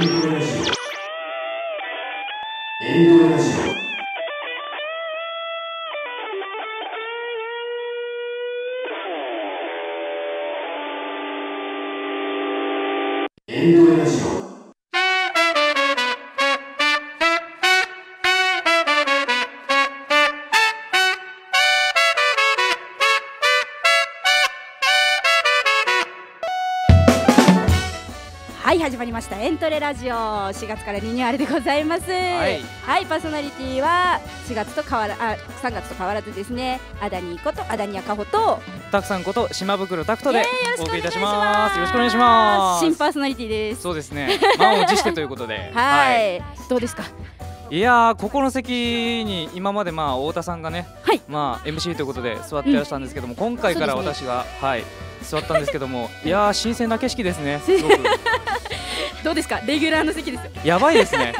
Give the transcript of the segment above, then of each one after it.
エンドレジオエンドジオしたエントレラジオ4月からリニューアルでございます、はい、はい、パーソナリティは4月と変わらあ3月と変わらずですねアダニーことアダニアカホとたくさんこと島袋タクトでお送りいたしますよろしくお願いします新パーソナリティですそうですね満を持してということで はい、はい、どうですかいやここの席に今までまあ太田さんがね、はい、まあ MC ということで座っていらしたんですけども、うん、今回から私が、ね、はい座ったんですけども いや新鮮な景色ですね すごくどうですかレギュラーの席ですよやばいですね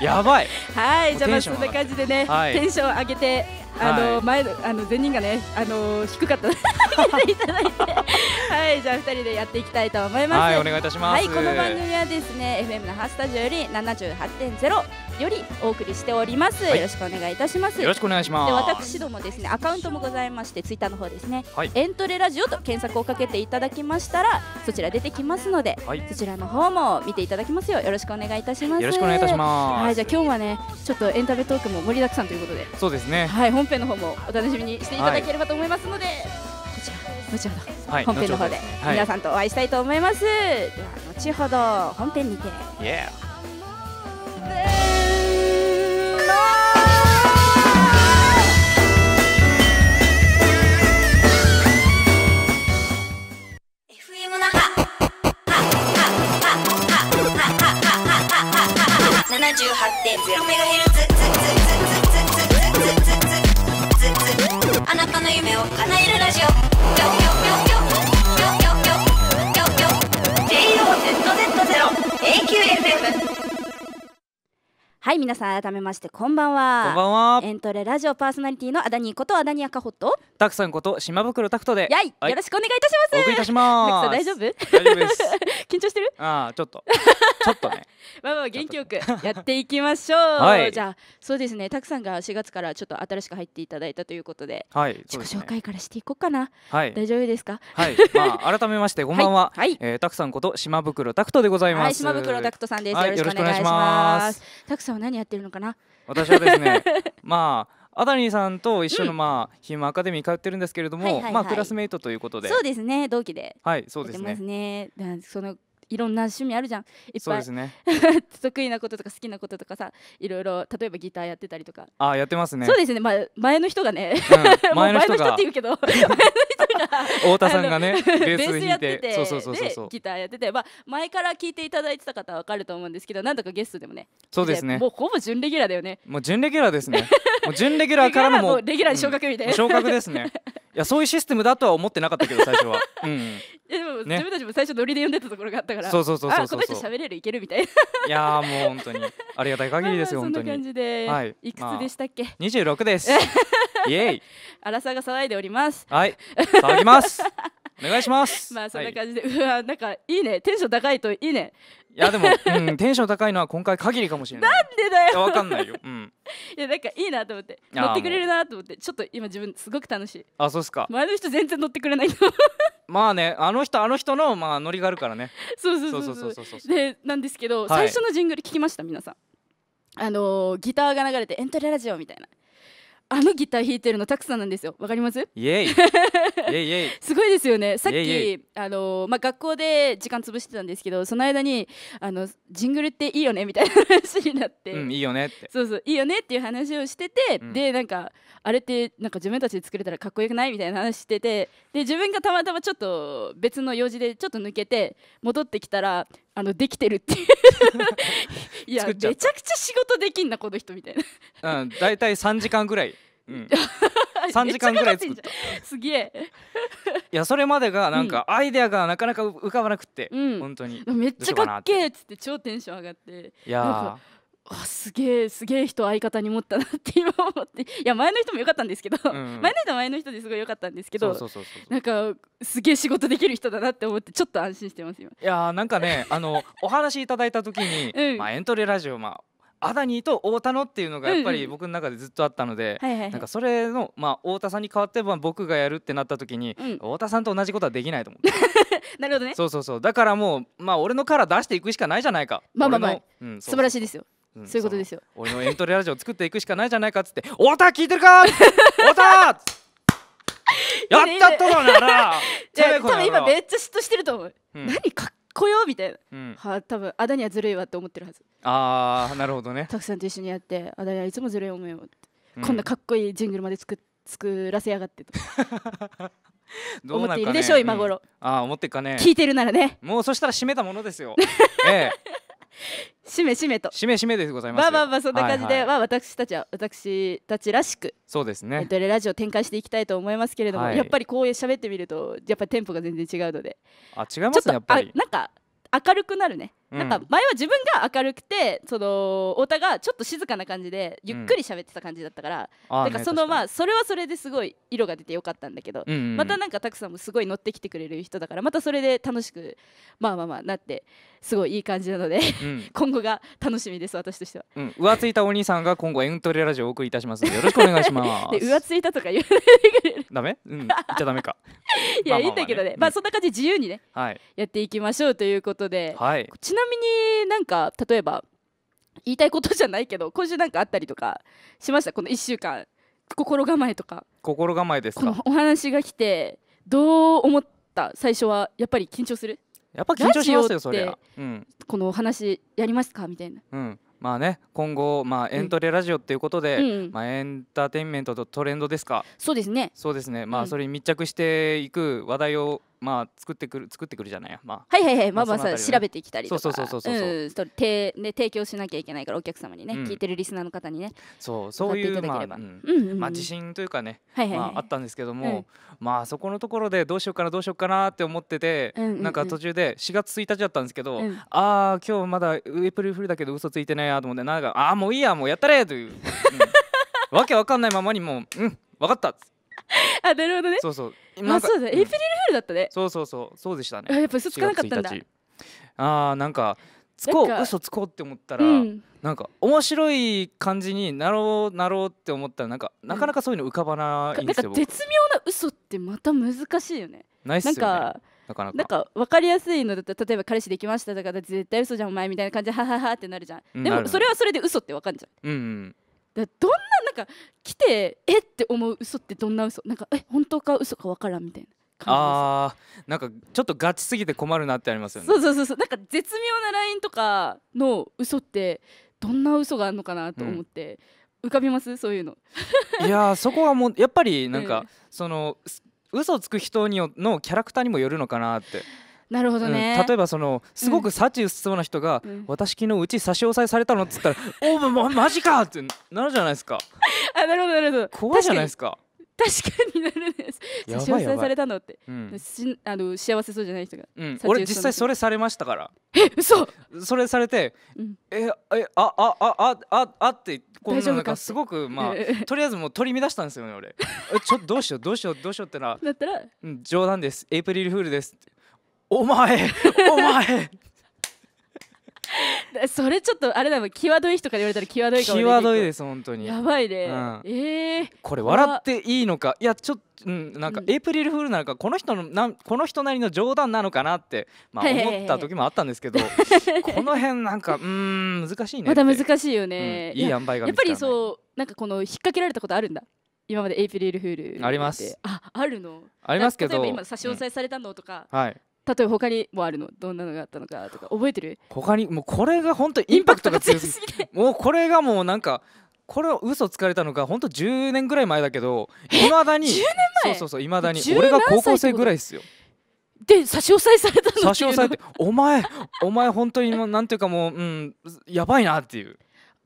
やばい はいじゃあまあそんな感じでね、はい、テンション上げてあの、はい、前あの前人がねあの低かった はいじゃあ二人でやっていきたいと思いますはいお願いいたしますはいこの番組はですね FM ハースタジオより七十八点ゼロ。よりお送りしております、はい、よろしくお願いいたしますよろしくお願いしますで私どもですねアカウントもございましてツイッターの方ですね、はい、エントレラジオと検索をかけていただきましたらそちら出てきますので、はい、そちらの方も見ていただきますよよろしくお願いいたしますよろしくお願いいたしますはいじゃあ今日はねちょっとエンタメトークも盛りだくさんということでそうですねはい本編の方もお楽しみにしていただければと思いますので、後ほど、はい、本編の方で皆さんとお会いしたいと思います、はい、では後ほど本編にて、yeah. Bye. はい皆さん改めましてこんばんはこんばんはエントレラジオパーソナリティのアダニーことアダニアカホとたくさんこと島袋タクトでやい、はい、よろしくお願いいたしますお送りいたします大丈夫大丈夫です 緊張してるああちょっと ちょっとねまあまあ元気よく やっていきましょう、はい、じゃあそうですねたくさんが4月からちょっと新しく入っていただいたということで,、はい、ね、自己紹介からしていこうかな、はい、大丈夫ですかはい、まあ、改めましてこんばんは、はいえー、たくさんこと島袋タクトでございます、はい、島袋タクトさんです、よろしくお願いしますたくさん何やってるのかな私はですね まあアダニーさんと一緒のまあ、ヒムアカデミー通ってるんですけれども、はいはいはい、まあクラスメイトということでそうですね同期ではいそうですねねそのいろんな趣味あるじゃんいっぱい、ね、得意なこととか好きなこととかさいろいろ例えばギターやってたりとかあやってますねそうですね、まあ、前の人がね、うん、前の人が 前の人って言うけど 太田さんがねベース弾いててそうそうそうそうギターやってて、まあ、前から聞いていただいてた方は分かると思うんですけどなんとかゲストでもねそうですねもうほぼ準レギュラーだよねもう準レギュラーですねもう準レギュラーからのもうレギュラーに昇格みたいな、うん、昇格ですねいやそういうシステムだとは思ってなかったけど最初は、うん、でも、ね、自分たちも最初ノリで読んでたところがあったからそうそうそうそうそうあこの人喋れるいけるみたいないやもう本当にありがたい限りですよ 本当にそんな感じで、はい、いくつでしたっけ、まあ、26ですイエイ 荒さが騒いでおりますはい騒ぎますお願いします まあそんな感じで、はい、うわなんかいいねテンション高いといいねいやでも、うん、テンション高いのは今回限りかもしれないなんでだよわかんないよ、うん、いやなんかいいなと思って乗ってくれるなと思ってちょっと今自分すごく楽しいあそうっすか前の人全然乗ってくれないまあねあの人あの人のまあノリがあるからねそうそうそうそうそうそうでなんですけど、はい、最初のジングル聞きました皆さんあのー、ギターが流れて「エントリーラジオ」みたいなあのギター弾いてるのたくさんなんですよわかります イイエすごいですよねさっきあのまあ学校で時間潰してたんですけどその間にあのジングルっていいよねみたいな話になって、うん、いいよねってそうそういいよねっていう話をしてて、うん、でなんかあれってなんか自分たちで作れたらかっこよくないみたいな話しててで自分がたまたまちょっと別の用事でちょっと抜けて戻ってきたらあのできてるっていう いやめちゃくちゃ仕事できんなこの人みたいなうん大体3時間ぐらい、うん、3 時間ぐらい作ったすげえいやそれまでがなんかアイデアがなかなか浮かばなくて、うん、本当にめっちゃかっけえっつって超テンション上がっていやーあすげえすげえ人相方に持ったなって今思っていや前の人も良かったんですけど、うん、前の人は前の人ですごい良かったんですけどなんかすげえ仕事できる人だなって思ってちょっと安心してますよいやーなんかねあのお話いただいた時に、うん、まあ、エントリーラジオまあアダニーと太田のっていうのがやっぱり僕の中でずっとあったのでなんかそれの、まあ、太田さんに代わって僕がやるってなった時に、うん、太田さんと同じことはできないと思って なるほどねそうそうそうだからもう、まあ、俺のカラー出していくしかないじゃないかまあまあまあ、うん、素晴らしいですよそういうことですよ俺のエントリーラジオ作っていくしかないじゃないかっつって「太田聞いてるか太田!」やったとだな 多分今めっちゃ嫉妬してると思う、何かっこよみたいな、ん、は多分あだにはずるいわって思ってるはずああなるほどねたくさんと一緒にやってあだにはいつもずるい思いをって、こんなかっこいいジングルまで作作らせやがってとどう、思っているでしょう今頃、ああ思ってっかね聞いてるならねもうそしたら閉めたものですよええしめしめとしめしめでございますまあまあまあそんな感じで、はいはい、まあ、私たちは私たちらしくそうですねドレラジオ展開していきたいと思いますけれども、はい、やっぱりこう喋ってみるとやっぱりテンポが全然違うのであ違いますねやっぱりなんか明るくなるねなんか前は自分が明るくてその太田がちょっと静かな感じでゆっくり喋ってた感じだったから、うん、なんかそのまあそれはそれですごい色が出てよかったんだけど、うんうん、またなんかたくさんもすごい乗ってきてくれる人だからまたそれで楽しくまあまあまあなってすごいいい感じなので、うん、今後が楽しみです私としては、うん、浮ついたお兄さんが今後エントリーラジオをお送りいたしますのでよろしくお願いします で浮ついたとか言わないで ダメうん言っちゃダメかいや、まあまあまあね、いいんだけどね、まあそんな感じで自由にね、はい、やっていきましょうということで、はい、ちななみになんか例えば言いたいことじゃないけど今週なんかあったりとかしましたこの1週間心構えとか心構えですかお話が来てどう思った最初はやっぱり緊張するやっぱ緊張しますよそりゃ、うん、このお話やりますかみたいな、うん、まあね今後、まあ、エントリーラジオっていうことで、うん、まあ、エンターテインメントとトレンドですかそうですねそうですねまあ、それに密着していく話題をまあ作ってくる作ってくるじゃないまあはいはいはいまあまあさ、調べてきたりとかそうそうそうそうそう、提ね提供しなきゃいけないからお客様にね、うん、聞いてるリスナーの方にねそうそういうまあ、まあ自信というかね、はいはいはい、まああったんですけども、まあそこのところでどうしようかなどうしようかなって思ってて、うんうんうん、なんか途中で4月1日だったんですけど、うん、ああ今日まだウェプリルフルだけど嘘ついてないやと思ってなんかああもういいやもうやったれという、わけわかんないままにもううん分かったあなるほどねそうそうあそうだ、エイプリルフールだったね、そうそうそうそうでしたねやっぱ嘘つかなかったんだあーなんかつこう嘘つこうって思ったら、うん、なんか面白い感じになろうなろうって思ったらなんかなかなかそういうの浮かばないんですよ、うん、なんか絶妙な嘘ってまた難しいよねないっすよねなかなかなんか分かりやすいのだら例えば彼氏できましたとか絶対嘘じゃんお前みたいな感じでハハハってなるじゃんでもそれはそれで嘘って分かんじゃん、うん、うん、でどんななんか来てえって思う嘘ってどんな嘘なんかえ本当か嘘かわからんみたいなあーなんかちょっとガチすぎて困るなってありますよねそうそうそうそうなんか絶妙なラインとかの嘘ってどんな嘘があるのかなと思って、うん、浮かびますそういうの いやそこはもうやっぱりなんか、うん、その嘘をつく人によのキャラクターにもよるのかなってなるほどね、うん、例えばそのすごく幸薄そうな人が、うん、私昨日うち差し押さえされたのっつったら「おお、ま、マジか!」ってなるじゃないですか。あなるほどなるほど怖いじゃないですか。確かになるんです差し押さえされたのって、うん、あの幸せそうじゃない人が、うん、俺実際それされましたからえ嘘それされて、うん、ええああああああってこうなんかすごくまあとりあえずもう取り乱したんですよね俺ちょどうしようどうしようどうしようってなだ ったら、うん、冗談ですエイプリルフールですってお前お前 それちょっとあれだもん際どい人とかで言われたら際どいかも際どいです本当にやばいね、うん、えー、これ笑っていいのかいやちょっとうん、なんかエイプリルフールなのか、この人のなこの人なりの冗談なのかなって、まあ、思った時もあったんですけど、この辺なんかうん難しいねまた難しいよね、うん、いい塩梅がやっぱりそうなんかこの引っ掛けられたことあるんだ今までエイプリルフールありますああるのありますけど今差し押さえされたのとか、うんはい、例えば他にもあるのどんなのがあったのかとか覚えてる他にもうこれが本当インパクトが強すぎてもうこれがもうなんかこれを嘘つかれたのが本当10年ぐらい前だけどいまだに年前そうそうそういまだに俺が高校生ぐらいですよで差し押さえされたの差し押さえてお前お前本当になんていうかもううんやばいなっていう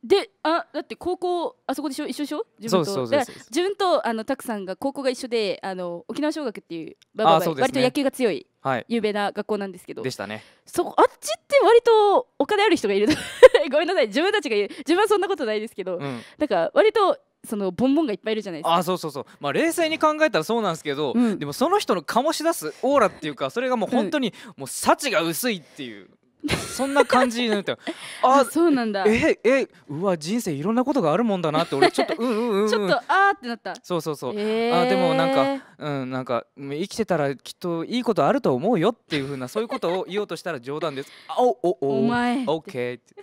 であだって高校あそこでしょ一緒でしょ自分と自分とあのたくさんが高校が一緒であの沖縄尚学っていうババババ、ね、割と野球が強い、はい、有名な学校なんですけどでしたねそあっちって割とお金ある人がいる ごめんなさい自分たちが自分はそんなことないですけど、うん、なんか割とそのボンボンがいっぱいいるじゃないですかあそうそうそうまあ冷静に考えたらそうなんですけど、うん、でもその人の醸し出すオーラっていうかそれがもう本当にもう幸が薄いっていうそんな感じになって あそうなんだええうわ人生いろんなことがあるもんだなって俺ちょっと うんうんうん、うん、ちょっとあーってなったそうそうそう、えー、あでもなんかうんなんか生きてたらきっといいことあると思うよっていうふうなそういうことを言おうとしたら冗談ですあおおおお前オッケーって。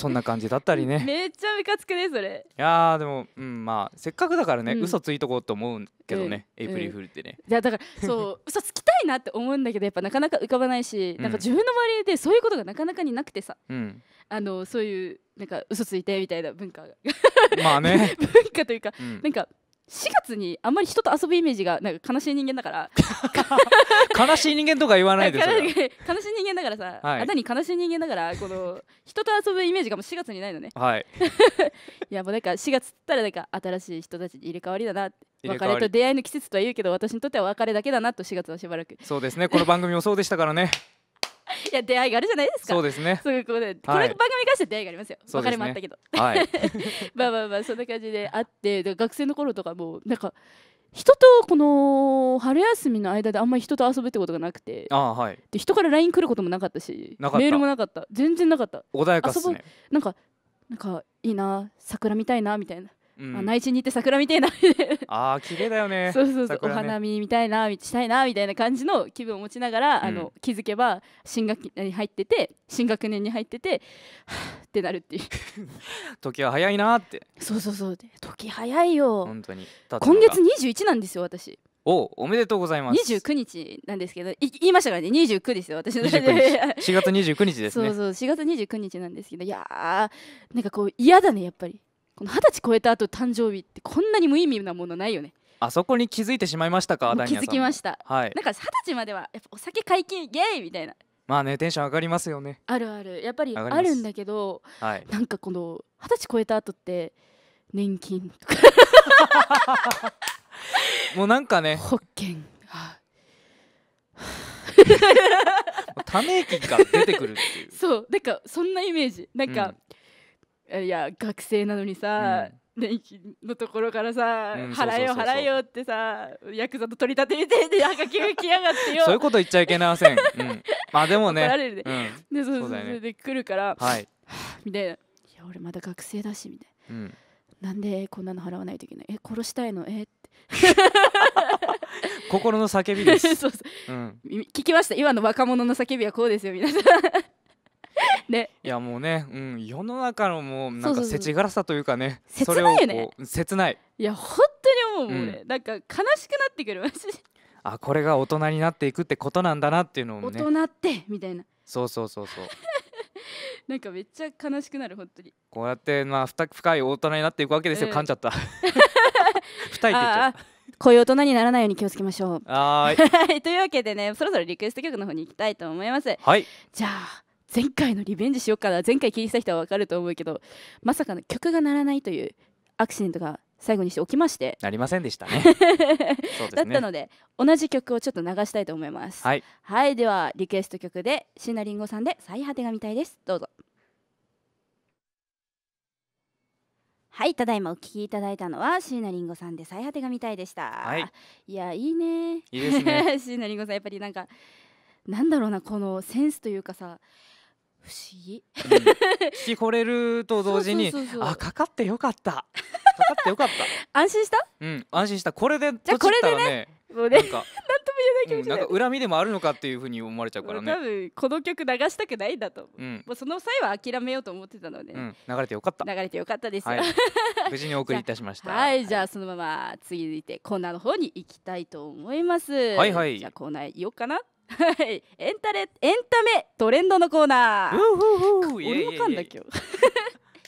そんな感じだったりね めっちゃムカつくねそれいやでもうんまあせっかくだからね、うん、嘘ついとこうと思うけどね、うん、エイプリルフールってね、いやだからそう 嘘つきたいなって思うんだけどやっぱなかなか浮かばないし、うん、なんか自分の周りでそういうことがなかなかになくてさ、うん、あのそういうなんか嘘ついてみたいな文化がまあね 文化というか、うん、なんか4月にあんまり人と遊ぶイメージがなんか悲しい人間だから悲しい人間とか言わないで悲しい人間だからさ、はい、あなに悲しい人間だからこの人と遊ぶイメージがもう4月にないのねはい いやもうなんか4月ったらなんか新しい人たちに入れ替わりだな別れと出会いの季節とは言うけど私にとっては別れだけだなと4月はしばらくそうですねこの番組もそうでしたからね いや出会いがあるじゃないですかそうですねそういうことで、はい、これ番組化して出会いがありますよ別、ね、れもあったけど、はい、まあまあまあそんな感じであって学生の頃とかもなんか人とこの春休みの間であんまり人と遊ぶってことがなくてあ、はい、で人からライン来ることもなかったしメールもなかった全然なかった穏やかっすねなんかなんかいいな桜みたいなみたいなうん、内地に行って桜見てえなああ綺麗だよね そうそうそう、ね、お花見みたいなしたいなみたいな感じの気分を持ちながら、うん、あの気づけば新学期に入ってて新学年に入っててはあってなるっていう 時は早いなってそうそうそう時早いよ本当に今月21なんですよ私おおめでとうございます29日なんですけど言いましたからね29ですよ私の4月29日ですね そうそう4月29日なんですけどいやーなんかこう嫌だねやっぱりこの二十歳超えた後誕生日ってこんなに無意味なものないよねあそこに気づいてしまいましたか気づきました、はい、なんか二十歳まではやっぱお酒解禁ゲイみたいなまあねテンション上がりますよねあるあるやっぱりあるんだけど、はい、なんかこの二十歳超えた後って年金とかもうなんかね保険はあ ため息が出てくるっていう そうなんかそんなイメージなんか、いや学生なのにさ、年金のところからさ、うん払えよ払えよってさヤクザと取り立てみてなんか毛が来やがってよそういうこと言っちゃいけません、うん、まあでもらね、れるでうん、でそうそうそうで来るから、はい、みたいな「いや俺まだ学生だし」みたいうん、な「んでこんなの払わないといけないえ殺したいのえっ? 」心の叫びです、そうそううん、聞きました今の若者の叫びはこうですよ皆さんね、いやもうね、うん、世の中のもうなんかせちがらさというかね切ないよね切ないいや本当に思う、ね、うん、なんか悲しくなってくるマジあこれが大人になっていくってことなんだなっていうのをね大人ってみたいなそうそうそうそう なんかめっちゃ悲しくなる本当にこうやってまあ深い大人になっていくわけですよ、うん、噛んじゃった 二人こういう大人にならないように気をつけましょう。はい というわけでね、そろそろリクエスト曲の方に行きたいと思います。はい。じゃあ前回のリベンジしようかな前回聞いた人は分かると思うけどまさかの曲が鳴らないというアクシデントが最後にして起きましてなりませんでしたね ね、だったので同じ曲をちょっと流したいと思いますはい、はい、ではリクエスト曲で椎名林檎さんで「最果てが見たい」ですどうぞはいただいまお聞きいただいたのは椎名林檎さんで「最果てが見たい」でした、はい、いやいいねいいですね椎名林檎さんやっぱりなんかなんだろうなこのセンスというかさ不思議、うん、聞き惚れると同時にあかかってよかったかかってよかった 安心したうん安心したこれでじゃこれでねもうねなんかうん、なんか恨みでもあるのかっていうふうに思われちゃうからね多分この曲流したくないんだと思う、うん、もうその際は諦めようと思ってたので、うん、流れてよかった流れてよかったですよ、はい、無事にお送りいたしましたはい、はい、じゃあそのまま続いてコーナーの方に行きたいと思いますはいはいじゃあコーナーいようかなはい、エンタレエンタメトレンドのコーナー。俺の勘だ今日。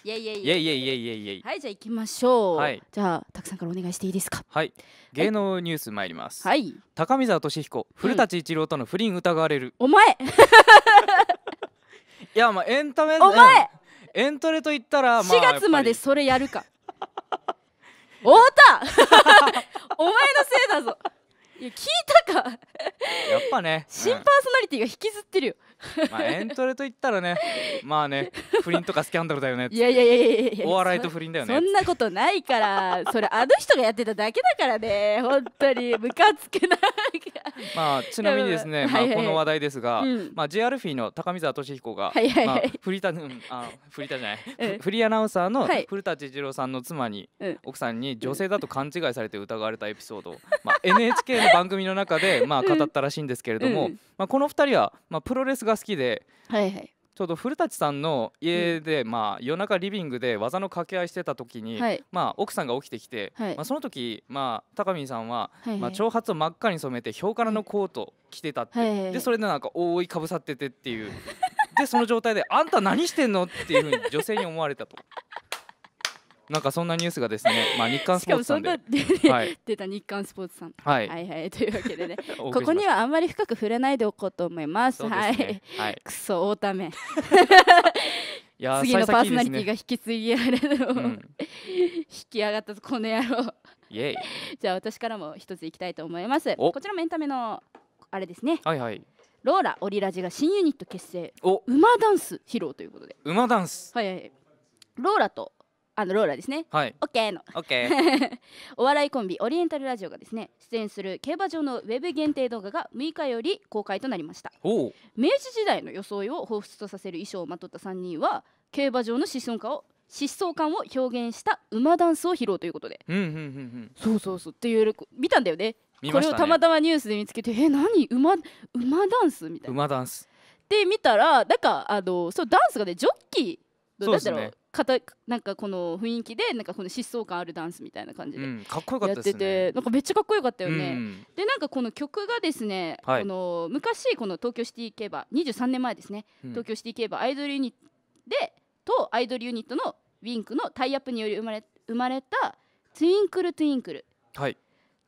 いやいやいやいやいやいやいやはいじゃあ行きましょう。はい、じゃあたくさんからお願いしていいですか。はい。芸能ニュース参ります。はい。高見沢俊彦、古舘一郎との不倫疑われる。お前。いやまあエンタメ。お前。エントレと言ったら、ま4月までそれやるか。太田。お前のせいだぞ。いや聞いたかやっぱね、新パーソナリティが引きずってるよ、まあエントレと言ったらねまあね不倫とかスキャンダルだよねいやいやいやいやいやお笑いと不倫だよねそんなことないからそれあの人がやってただけだからね本当にムカつけないまあちなみにですね、まあ、この話題ですが、まあ、J アルフィーの高見沢俊彦が、まあ、フリタあフリタじゃない、フリーアナウンサーの古田二郎さんの妻に、奥さんに女性だと勘違いされて疑われたエピソード、まあ、NHK の番組の中で、まあ、語ったらしいんですけれども、まあ、この2人は、まあ、プロレスがが好きで、はいはい、ちょうど古舘さんの家で、うん、まあ、夜中リビングで技の掛け合いしてた時に、はい、まあ、奥さんが起きてきて、はい、まあ、その時、まあ、高見さんは、はいはい、まあ、長髪を真っ赤に染めてヒョウ柄のコート着てたって、はい、でそれでなんか覆いかぶさっててっていうでその状態で「あんた何してんの?」っていうふうに女性に思われたと。なんかそんなニュースがですね、まあ日刊スポーツさんで、はい、出た日刊スポーツさん、はい、はいはいというわけでね、ここにはあんまり深く触れないでおこうと思います。すね、はい、はい、くそ大ため。次のパーソナリティが引き継ぎ上がるのを、引き上がったぞこの野郎。イエイ。じゃあ私からも一ついきたいと思います。こちらもエンタメのあれですね。はいはい。ローラオリラジが新ユニット結成。お、馬ダンス披露ということで。馬ダンス。はいはい。ローラとあのローラですね、はい、オッケーの お笑いコンビオリエンタルラジオがですね出演する競馬場のウェブ限定動画が6日より公開となりました明治時代の装いを彷彿とさせる衣装をまとった3人は競馬場の思想家を疾走感を表現した馬ダンスを披露ということで、うんうんうんうん、そうそうそうっていう見たんだよね、ね、これをたまたまニュースで見つけてえ何馬馬ダンスみたいな馬ダンスで見たらなんかあのそうダンスがねジョッキーだろう、かたなんかこの雰囲気でなんかこの疾走感あるダンスみたいな感じで、うん、かっこよかったですねなんかめっちゃかっこよかったよね、うん、でなんかこの曲がですね、はい、この昔この東京シティ競馬23年前ですね、うん、東京シティ競馬アイドルユニットでとアイドルユニットのウィンクのタイアップにより生まれ生まれた「ツインクルツインクル」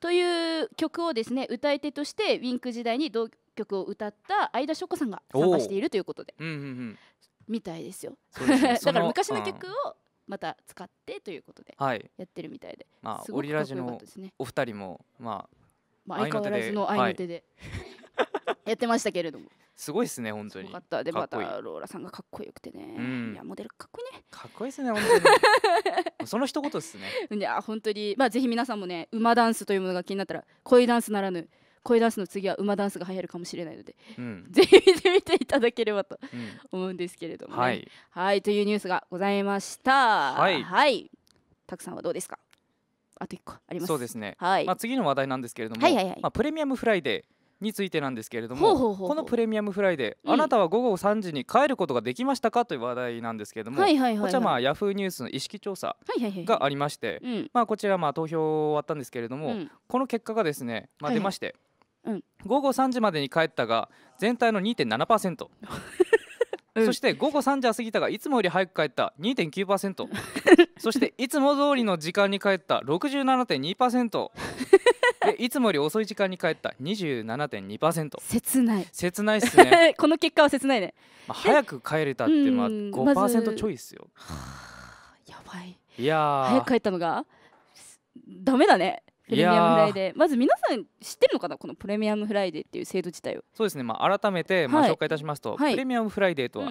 という曲をですね歌い手としてウィンク時代に同曲を歌った相田翔子さんが参加しているということで、うんうんうん、みたいですよ だから昔の曲をまた使ってということでやってるみたいで、はい、まあ、オリですねお二人も、まあ、まあ、相変わらずの愛の手で、はい、やってましたけれども。すごいですね、本当に。かったで、またローラさんがかっこよくてね。うん、いや、モデルかっこいいね。かっこいいですね、本当に。その一言ですね。いや、本当に、まあ、ぜひ皆さんもね、馬ダンスというものが気になったら、恋ダンスならぬ。声ダンスの次は馬ダンスが流行るかもしれないので、うん、ぜひ見てみていただければと思うんですけれども、ね、はい、はい、というニュースがございました。はい、はい、たくさんはどうですかあと1個ありますそうですね、はいまあ、次の話題なんですけれども、はいはいはいまあ、プレミアムフライデーについてなんですけれどもこのプレミアムフライデー、うん、あなたは午後3時に帰ることができましたかという話題なんですけれども、はいはいはいはい、こちらまあヤフーニュースの意識調査がありまして、はいまあ、こちらまあ投票終わったんですけれども、うん、この結果がですね、まあ、出まして、はいうん、午後3時までに帰ったが全体の2.7%、うん、そして午後3時は過ぎたがいつもより早く帰った2.9% そしていつも通りの時間に帰った67.2% でいつもより遅い時間に帰った27.2%切ない切ないっすねこの結果は切ないね、まあ、早く帰れたってまあ5%ちょいっすよ、ま、やばいいや早く帰ったのがダメだねプレミアムフライデーまず皆さん知ってるのかなこのプレミアムフライデーっていう制度自体をそうですね、まあ、改めてまあ紹介いたしますと、はい、プレミアムフライデーとは、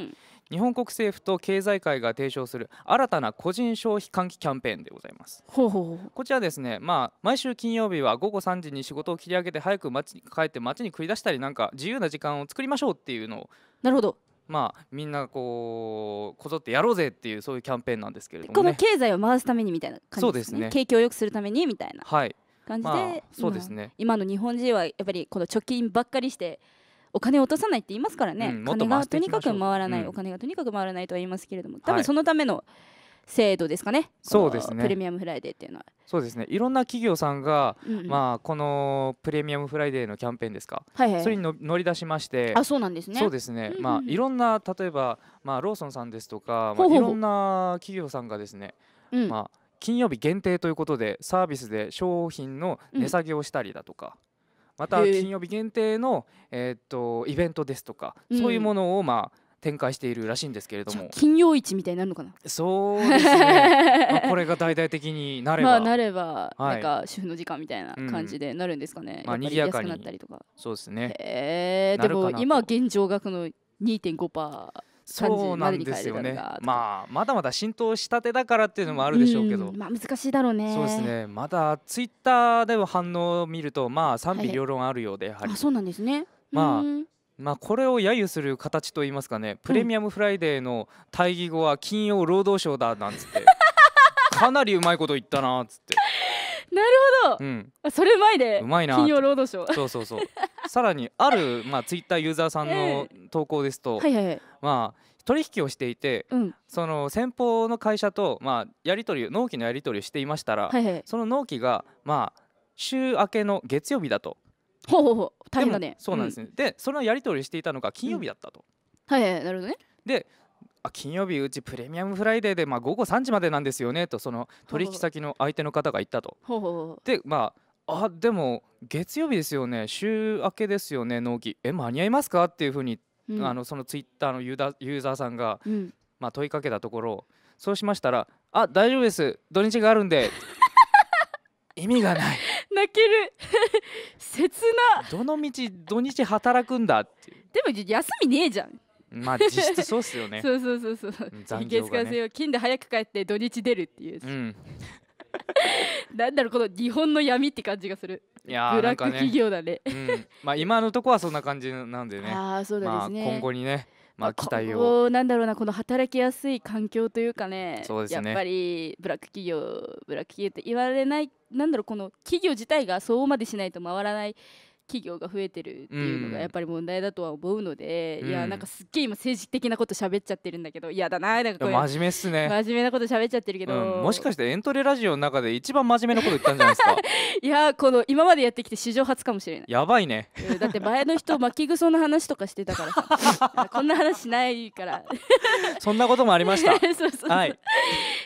日本国政府と経済界が提唱する新たな個人消費喚起キャンペーンでございますこちらですね、まあ、毎週金曜日は午後3時に仕事を切り上げて早く街に帰って街に繰り出したりなんか自由な時間を作りましょうっていうのをなるほどまあ、みんなこうこぞってやろうぜっていうそういうキャンペーンなんですけれども、ね、この経済を回すためにみたいな感じですね、ね、景気を良くするためにみたいなはい感じで、まあ、そうですね今の日本人はやっぱりこの貯金ばっかりしてお金を落とさないって言いますからね、うん、金がとにかく回らない、うん、お金がとにかく回らないとは言いますけれども多分そのための制度ですかね、はい、そうですねプレミアムフライデーっていうのはそうですねいろんな企業さんが、うんうん、まあ、このプレミアムフライデーのキャンペーンですか、はいはい、それに乗り出しましてあそうなんですねそうですね、うんうん、まあ、いろんな例えば、まあ、ローソンさんですとか、まあ、いろんな企業さんがですね、うん、まあ金曜日限定ということでサービスで商品の値下げをしたりだとか、うん、また金曜日限定の、えー、っとイベントですとか、うん、そういうものをまあ展開しているらしいんですけれども金曜市みたいになるのかなそうですね、まあ、これが大々的になれば、まあ、なれば、はい、なんか主婦の時間みたいな感じでなるんですかね、うん、まあ賑やかになったりとかそうですねええでも今現状がこの2.5%パーそうなんですよね。まあまだまだ浸透したてだからっていうのもあるでしょうけど、うん、まあ難しいだろうね。そうですね。まだツイッターでの反応を見るとまあ賛否両論あるようで、はい、やはり。あそうなんですね。まあ。まあ、これを揶揄する形といいますかね、プレミアムフライデーの対義語は金曜労働省だなんつって、かなりうまいこと言ったなっつってなるほど、うん、それ前でうまいな金曜ロードショーそうそうそうさらにある、まあ、ツイッターユーザーさんの投稿ですと、えーはいはい、まあ取引をしていて、うん、その先方の会社と、まあ、やり取り納期のやり取りをしていましたら、はいはい、その納期が、まあ、週明けの月曜日だと。ほうほうほう大変だね。そうなんですね、うん、でそのやり取りしていたのが金曜日だったと。うん、はい、はい、なるほどねであ金曜日うちプレミアムフライデーで、まあ、午後3時までなんですよねとその取引先の相手の方が言ったと。ほうほうでまああでも月曜日ですよね週明けですよね納期え間に合いますかっていうふうに、ん、あのそのツイッターのユーユーザーさんが、うん、まあ、問いかけたところそうしましたら「あ大丈夫です土日があるんで」意味がない泣ける 切などの道土日働くんだっていうでも休みねえじゃんまあ実質そうっすよね そうそうそうそう、金で早く帰って土日出るっていう、うん、なんだろうこの日本の闇って感じがするいやブラック企業だね、ねうん、まあ今のとこはそんな感じなんでねあそうですね、まあ、今後にねまあ、期待をなんだろうなこの働きやすい環境というかね、ね、やっぱりブラック企業ブラック企業って言われないなんだろうこの企業自体がそうまでしないと回らない企業が増えてるっていうのがやっぱり問題だとは思うので、うん、いやなんかすっげえ今政治的なこと喋っちゃってるんだけど嫌だななんかこ真面目っすね真面目なこと喋っちゃってるけど、うん、もしかしてエントリーラジオの中で一番真面目なこと言ったんじゃないですか いやこの今までやってきて史上初かもしれないやばいね、うん、だって前の人巻きぐその話とかしてたから こんな話しないからそんなこともありました そうそうはい、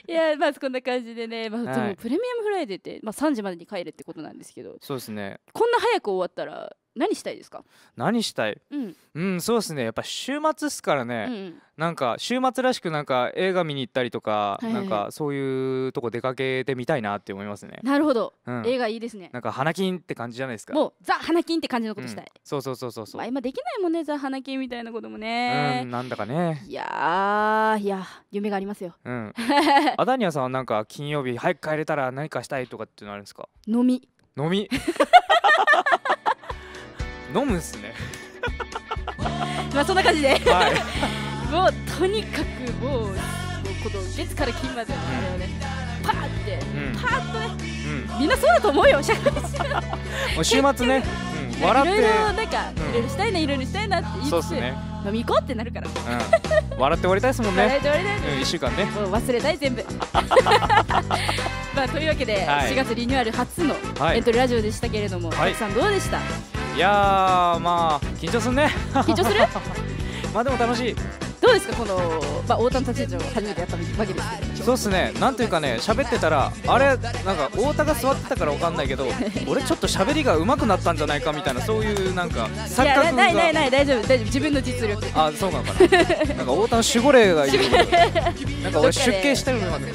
いやまずこんな感じでね、まあ、はい、プレミアムフライデーって、まあ、3時までに帰れってことなんですけどそうですねこんな早く終わったらら何したいですか何したい、うん、うん、そうですねやっぱ週末っすからね、うんなんか週末らしくなんか映画見に行ったりとか、はいはいなんかそういうとこ出かけてみたいなって思いますねなるほど、うん、映画いいですねなんか花金って感じじゃないですかもうザ花金って感じのことしたい、うん、そうそうそうそうそう、まあ、今できないもんねザ花金みたいなこともねうんなんだかねいやいや夢がありますようん アダニアさんはなんか金曜日早く帰れたら何かしたいとかっていうのあるんですか飲み飲み 飲むんすね まあそんな感じで、はい、もうとにかくもうこの月から金までのあれをね、パーって、うん、パーっとね、うん、みんなそうだと思うよ社会人週末ね、笑っていろいろなんか、いろいろしたいないろいろしたいなって言ってすね飲み行こうってなるから、うん、笑って終わりたいですもんね笑って終わりたい、うん、1週間ねもう忘れたい全部 まあというわけで、はい、4月リニューアル初のエントリーラジオでしたけれども、はい、たくさんどうでした、はいいやまあ緊張するね緊張するまあでも楽しいどうですかこの、まあ、大谷達ち位置を初めてやったわけですけどそうっすねなんというかね喋ってたらあれなんか太田が座ってたから分かんないけど 俺ちょっと喋りが上手くなったんじゃないかみたいなそういうなんか錯覚がないないない大丈夫大丈夫自分の実力あそうなのかななんか太田の守護霊がいる なんか俺出家してるのかな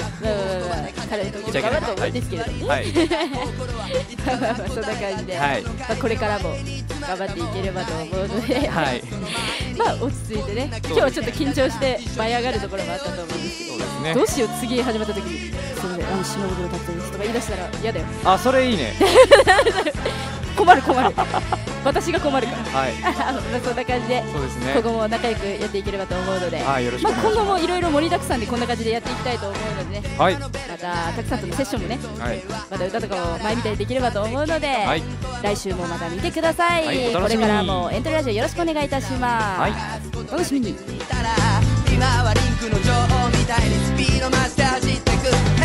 彼の時も頑張と思ういですけれども、ね、そんな感じで、はいまあ、これからも頑張っていければと思うので、はいまあ落ち着いてね、今日はちょっと緊張して舞い上がるところもあったと思うんですけど、うね、どうしよう、次始まった時に、そみませあの島袋達っですとか言い出したら嫌だよ、あそれいいね、困る困る 私が困るから、はい、そんな感じでそうです、ね、今後も仲良くやっていければと思うので、はい、まあ、今後もいろいろ盛りだくさんでこんな感じでやっていきたいと思うのでね、はい、またたくさんとのセッションもね、はい、また歌とかも前みたいにできればと思うので、はい、来週もまた見てください、はい、これからもエントリーラジオよろしくお願いいたします、お楽しみに今はリンクの女王みたいにスピード増して走ってく